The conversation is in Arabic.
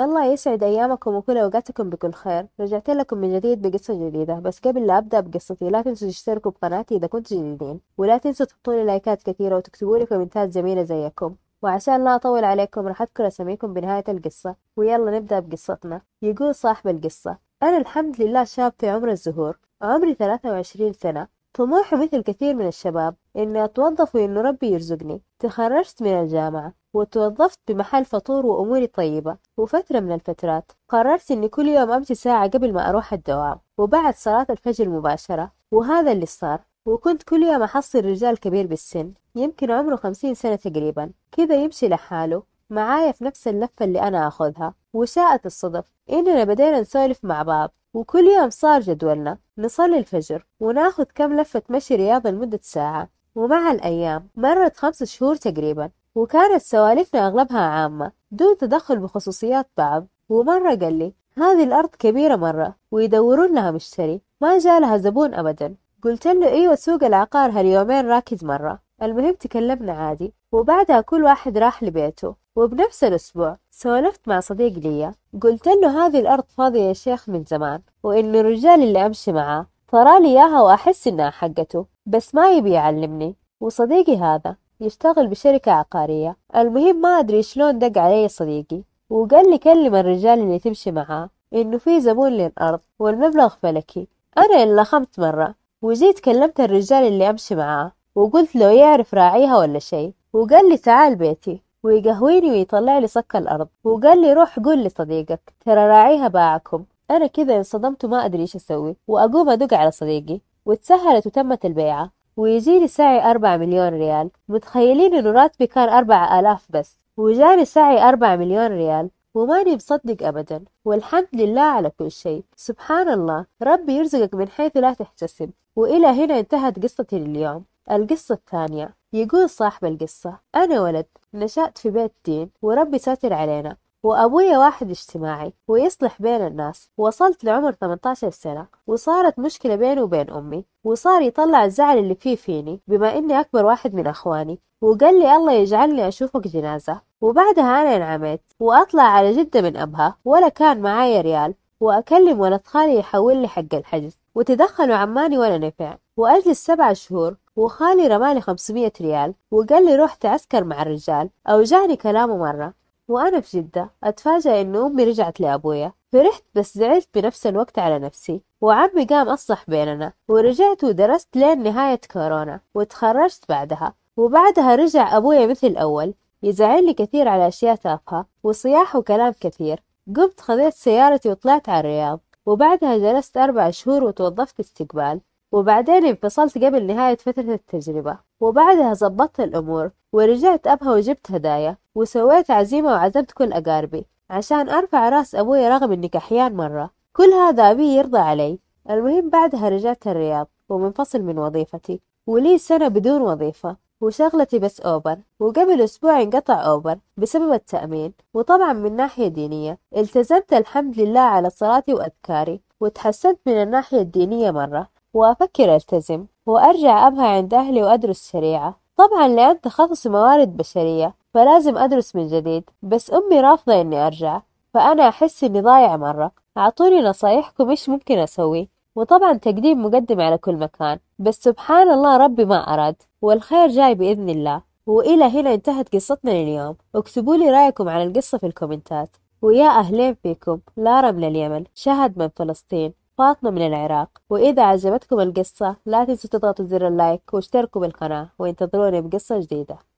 الله يسعد أيامكم وكل أوقاتكم بكل خير رجعت لكم من جديد بقصة جديدة بس قبل لا أبدأ بقصتي لا تنسوا تشتركوا بقناتي إذا كنتوا جديدين ولا تنسوا تحطوا لي لايكات كثيرة وتكتبوا لي كومنتات جميلة زيكم وعشان لا أطول عليكم راح أذكر أساميكم بنهاية القصة ويلا نبدأ بقصتنا يقول صاحب القصة أنا الحمد لله شاب في عمر الزهور عمري 23 سنة طموحي مثل كثير من الشباب إني أتوظف وإنه ربي يرزقني تخرجت من الجامعة وتوظفت بمحل فطور وأموري طيبة وفترة من الفترات قررت إني كل يوم أمشي ساعة قبل ما أروح الدوام وبعد صلاة الفجر مباشرة وهذا اللي صار وكنت كل يوم أحصل رجال كبير بالسن يمكن عمره خمسين سنة تقريبا كذا يمشي لحاله معايا في نفس اللفة اللي أنا أخذها وشاءت الصدف إننا بدينا نسولف مع بعض وكل يوم صار جدولنا نصلي الفجر وناخذ كم لفة مشي رياضي لمدة ساعة ومع الأيام مرت خمس شهور تقريبا وكانت سوالفنا أغلبها عامة دون تدخل بخصوصيات بعض ومرة قال لي هذه الأرض كبيرة مرة ويدورون لها مشتري ما جاء لها زبون أبدا قلت له أيوة سوق العقار هاليومين راكد مرة المهم تكلمنا عادي وبعدها كل واحد راح لبيته وبنفس الأسبوع سولفت مع صديق ليا قلت له هذه الأرض فاضية يا شيخ من زمان وإن الرجال اللي أمشي معاه ترى لي إياها وأحس إنها حقته بس ما يبي يعلمني وصديقي هذا يشتغل بشركة عقارية المهم ما أدري شلون دق علي صديقي وقال لي كلم الرجال اللي تمشي معاه إنه في زبون للأرض والمبلغ فلكي أنا اللي خمت مرة وجيت كلمت الرجال اللي أمشي معاه وقلت لو يعرف راعيها ولا شيء وقال لي تعال بيتي ويقهويني ويطلع لي صك الأرض وقال لي روح قول لصديقك ترى راعيها باعكم أنا كذا انصدمت وما أدري إيش أسوي وأقوم أدق على صديقي وتسهلت وتمت البيعة ويجيني سعي أربعة مليون ريال متخيلين إنه راتبي كان أربعة آلاف بس وجاني سعي أربعة مليون ريال وماني مصدق أبدا والحمد لله على كل شيء سبحان الله ربي يرزقك من حيث لا تحتسب وإلى هنا انتهت قصتي لليوم القصة الثانية يقول صاحب القصة أنا ولد نشأت في بيت دين وربي ساتر علينا وأبوي واحد اجتماعي ويصلح بين الناس وصلت لعمر 18 سنة وصارت مشكلة بيني وبين أمي وصار يطلع الزعل اللي فيه فيني بما إني أكبر واحد من أخواني وقال لي الله يجعلني أشوفك جنازة وبعدها أنا انعميت وأطلع على جدة من أبها ولا كان معايا ريال وأكلم ولد خالي يحول لي حق الحجز وتدخلوا عماني ولا نفع وأجلس سبع شهور وخالي رمالي خمسمية ريال وقال لي روح تعسكر مع الرجال أوجعني كلامه مرة وأنا في جدة أتفاجأ إنه أمي رجعت لأبويا فرحت بس زعلت بنفس الوقت على نفسي وعمي قام أصلح بيننا ورجعت ودرست لين نهاية كورونا وتخرجت بعدها وبعدها رجع أبويا مثل الأول يزعلني كثير على أشياء تافهة وصياح وكلام كثير قمت خذيت سيارتي وطلعت على الرياض وبعدها جلست أربع شهور وتوظفت استقبال وبعدين انفصلت قبل نهاية فترة التجربة وبعدها زبطت الأمور ورجعت أبها وجبت هدايا وسويت عزيمة وعزمت كل أقاربي عشان أرفع راس أبوي رغم إني كحيان مرة كل هذا أبي يرضى علي المهم بعدها رجعت الرياض ومنفصل من وظيفتي ولي سنة بدون وظيفة وشغلتي بس أوبر وقبل أسبوع انقطع أوبر بسبب التأمين وطبعا من ناحية دينية التزمت الحمد لله على صلاتي وأذكاري وتحسنت من الناحية الدينية مرة وأفكر ألتزم وأرجع أبها عند أهلي وأدرس سريعة طبعا لأن تخصصي موارد بشرية فلازم أدرس من جديد بس أمي رافضة إني أرجع فأنا أحس إني ضايع مرة أعطوني نصايحكم إيش ممكن أسوي وطبعا تقديم مقدم على كل مكان بس سبحان الله ربي ما أراد والخير جاي بإذن الله وإلى هنا انتهت قصتنا لليوم اكتبوا لي رأيكم عن القصة في الكومنتات ويا أهلين فيكم لارا من اليمن شهد من فلسطين فاطمة من العراق وإذا عجبتكم القصة لا تنسوا تضغطوا زر اللايك واشتركوا بالقناة وانتظروني بقصة جديدة